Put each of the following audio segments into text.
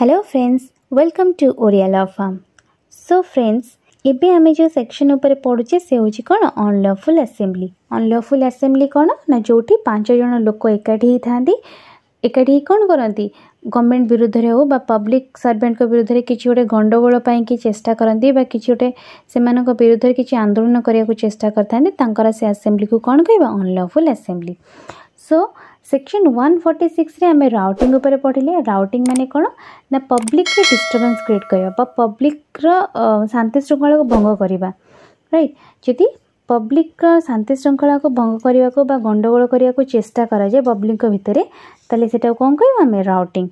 Hello friends welcome to Odia law firm so friends ଏବେ ଆମେ ଯେଉଁ ସେକ୍ସନ୍ ଉପରେ ପଢ଼ୁଛେ ସେ ହେଉଛି କ'ଣ ଅନଲଫୁଲ୍ ଆସେମ୍ବ୍ଲି ଅନଲଫୁଲ୍ ଆସେମ୍ବ୍ଲି କ'ଣ ନା ଯେଉଁଠି ପାଞ୍ଚ ଜଣ ଲୋକ ଏକାଠି ହେଇଥାନ୍ତି ଏକାଠି ହେଇ କ'ଣ କରନ୍ତି ଗଭର୍ଣ୍ଣମେଣ୍ଟ ବିରୁଦ୍ଧରେ ହେଉ ବା ପବ୍ଲିକ୍ ସର୍ଭେଣ୍ଟଙ୍କ ବିରୁଦ୍ଧରେ କିଛି ଗୋଟେ ଗଣ୍ଡଗୋଳ ପାଇଁକି ଚେଷ୍ଟା କରନ୍ତି ବା କିଛି ଗୋଟେ ସେମାନଙ୍କ ବିରୁଦ୍ଧରେ କିଛି ଆନ୍ଦୋଳନ କରିବାକୁ ଚେଷ୍ଟା କରିଥାନ୍ତି ତାଙ୍କର ସେ ଆସେମ୍ବ୍ଲିକୁ କ'ଣ କହିବା unlawful assembly so section one forty ସିକ୍ସରେ ଆମେ ରାଉଟିଂ ଉପରେ ପଢ଼ିଲେ ରାଉଟିଂ ମାନେ କ'ଣ ନା ପବ୍ଲିକରେ ଡିଷ୍ଟର୍ବାନ୍ସ କ୍ରିଏଟ୍ କରିବା ବା ପବ୍ଲିକର ଶାନ୍ତି ଶୃଙ୍ଖଳାକୁ ଭଙ୍ଗ କରିବା ରାଇଟ୍ ଯଦି ପବ୍ଲିକର ଶାନ୍ତି ଶୃଙ୍ଖଳାକୁ ଭଙ୍ଗ କରିବାକୁ ବା ଗଣ୍ଡଗୋଳ କରିବାକୁ ଚେଷ୍ଟା କରାଯାଏ ପବ୍ଲିକଙ୍କ ଭିତରେ ତାହେଲେ ସେଟାକୁ କ'ଣ କହିବା ଆମେ ରାଉଟିଂ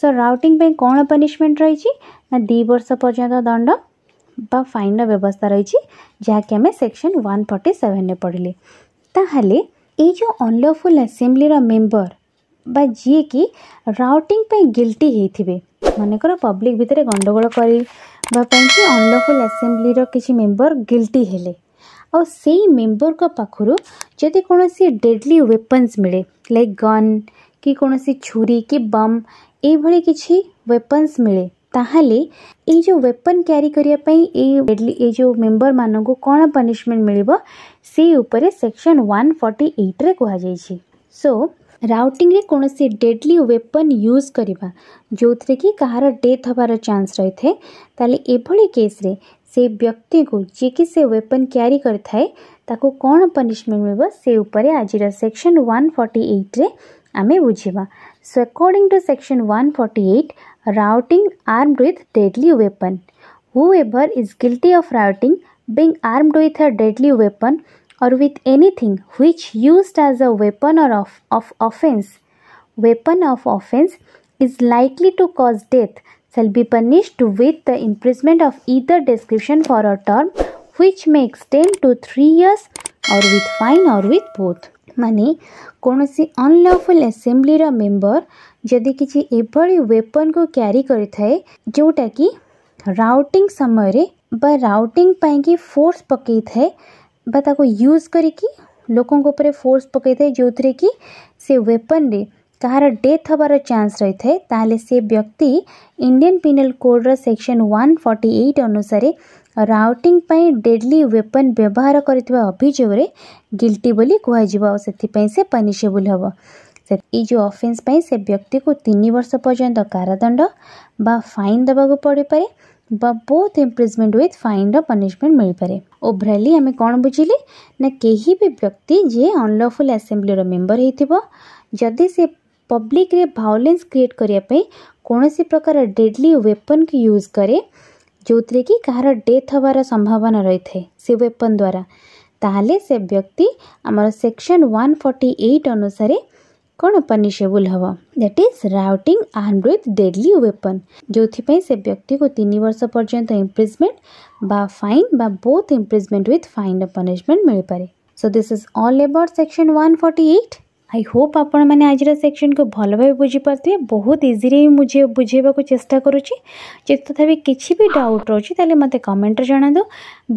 ସୋ ରାଉଟିଂ ପାଇଁ କ'ଣ ପନିଶମେଣ୍ଟ ରହିଛି ନା ଦୁଇ ବର୍ଷ ପର୍ଯ୍ୟନ୍ତ ଦଣ୍ଡ ବା ଫାଇନ୍ର ବ୍ୟବସ୍ଥା ରହିଛି ଯାହାକି ଆମେ ସେକ୍ସନ୍ ୱାନ୍ ଫର୍ଟି ସେଭେନ୍ରେ ପଢ଼ିଲେ ତାହେଲେ ଏଇ ଯେଉଁ ଅନଲଫୁଲ୍ ଆସେମ୍ବ୍ଲିର ମେମ୍ବର ବା ଯିଏକି ରାଉଟିଂ ପାଇଁ ଗିଲ୍ଟି ହେଇଥିବେ ମନେକର ପବ୍ଲିକ୍ ଭିତରେ ଗଣ୍ଡଗୋଳ କରିବା ପାଇଁ କି ଅନଲଫୁଲ୍ ଆସେମ୍ବ୍ଲିର କିଛି ମେମ୍ବର ଗିଲ୍ଟି ହେଲେ ଆଉ ସେଇ ମେମ୍ବରଙ୍କ ପାଖରୁ ଯଦି କୌଣସି ଡେଡ଼ଲି ୱେପନ୍ସ ମିଳେ ଲାଇକ୍ ଗନ୍ କି କୌଣସି ଛୁରୀ କି ବମ୍ ଏଇଭଳି କିଛି ୱେପନ୍ସ ମିଳେ ताहले ए जो वेपन क्यारी करने जो मेम्बर मान को कौन पनीशमेंट मिल से सेक्शन वन फर्टी एट्रे कई सो राउटिंग रे कौन से डेडली वेपन यूज करवा जो थे कि कहार डेथ हबार चान्स रही थाए तेल एभली केस्रे से व्यक्ति को जेकि से वेपन क्यारी करें ताको कौन पनीशमेंट मिल से आज सेक्शन वन फर्टी एट्रे आम बुझा So according to section 148, routing armed with deadly weapon. Whoever is guilty of routing being armed with a deadly weapon or with anything which used as a weapon or of, of offense weapon of offense is likely to cause death shall be punished with the imprisonment of either description for a term which may extend to 3 years or with fine or with both माने कौन unlawful assembly member जदि किसी एभली weapon को क्यारी करें जोटा कि राउटिंग समय रे बा राउटिंग की फोर्स पकई थाए बा यूज करके लोकों पर फोर्स पकई थाए जो थे कि से वेपन रे କାହାର ଡେଥ୍ ହେବାର ଚାନ୍ସ ରହିଥାଏ ତାହେଲେ ସେ ବ୍ୟକ୍ତି ଇଣ୍ଡିଆନ୍ ପିନାଲ୍ କୋଡ଼୍ର ସେକ୍ସନ୍ ୱାନ୍ ଫର୍ଟି ଏଇଟ୍ ଅନୁସାରେ ରାଉଟିଂ ପାଇଁ ଡେଡ୍ଲି ୱେପନ୍ ବ୍ୟବହାର କରିଥିବା ଅଭିଯୋଗରେ ଗିଲ୍ଟି ବୋଲି କୁହାଯିବ ଆଉ ସେଥିପାଇଁ ସେ ପନିସେବୁଲ୍ ହେବ ଏଇ ଯେଉଁ ଅଫେନ୍ସ ପାଇଁ ସେ ବ୍ୟକ୍ତିକୁ ତିନି ବର୍ଷ ପର୍ଯ୍ୟନ୍ତ କାରାଦଣ୍ଡ ବା ଫାଇନ୍ ଦେବାକୁ ପଡ଼ିପାରେ ବା ବହୁତ ଇମ୍ପ୍ରିଜମେଣ୍ଟ ୱିଥ୍ ଫାଇନ୍ର ପନିସମେଣ୍ଟ ମିଳିପାରେ ଓଭରାଲି ଆମେ କ'ଣ ବୁଝିଲେ ନା କେହି ବି ବ୍ୟକ୍ତି ଯିଏ ଅନଲଫୁଲ୍ ଆସେମ୍ବ୍ଲିର ମେମ୍ବର ହେଇଥିବ ଯଦି ସେ पब्लिक रे भावलेन्स क्रिएट करने कौन सी प्रकार डेडली वेपन को यूज करे जो थे कि कह डेथ हबार संभावना रही थाए से वेपन द्वारा ताले से व्यक्ति आम सेक्शन वन फर्टी एट अनुसार कौन पनिशेबुल हम that is rioting and with deadly weapon जो से व्यक्ति को तीन वर्ष पर्यटन इम्प्रिजमेंट बा फाइन बा both imprisonment with fine punishment मिल पारे so this is all about section one I hope ଆପଣମାନେ ଆଜିର ସେକ୍ସନ୍କୁ ଭଲ ଭାବେ ବୁଝିପାରୁଥିବେ ବହୁତ ଇଜିରେ ହିଁ ବୁଝେ ବୁଝେଇବାକୁ ଚେଷ୍ଟା କରୁଛି ଯଦି ତଥାପି କିଛି ବି ଡାଉଟ୍ ରହୁଛି ତାହେଲେ ମୋତେ କମେଣ୍ଟରେ ଜଣାନ୍ତୁ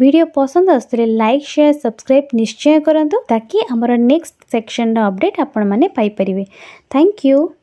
ଭିଡ଼ିଓ ପସନ୍ଦ ଆସୁଥିଲେ ଲାଇକ୍ ସେୟାର ସବସ୍କ୍ରାଇବ୍ ନିଶ୍ଚୟ କରନ୍ତୁ ତାକି ଆମର ନେକ୍ସଟ ସେକ୍ସନ୍ର ଅପଡ଼େଟ୍ ଆପଣମାନେ ପାଇପାରିବେ ଥ୍ୟାଙ୍କ ୟୁ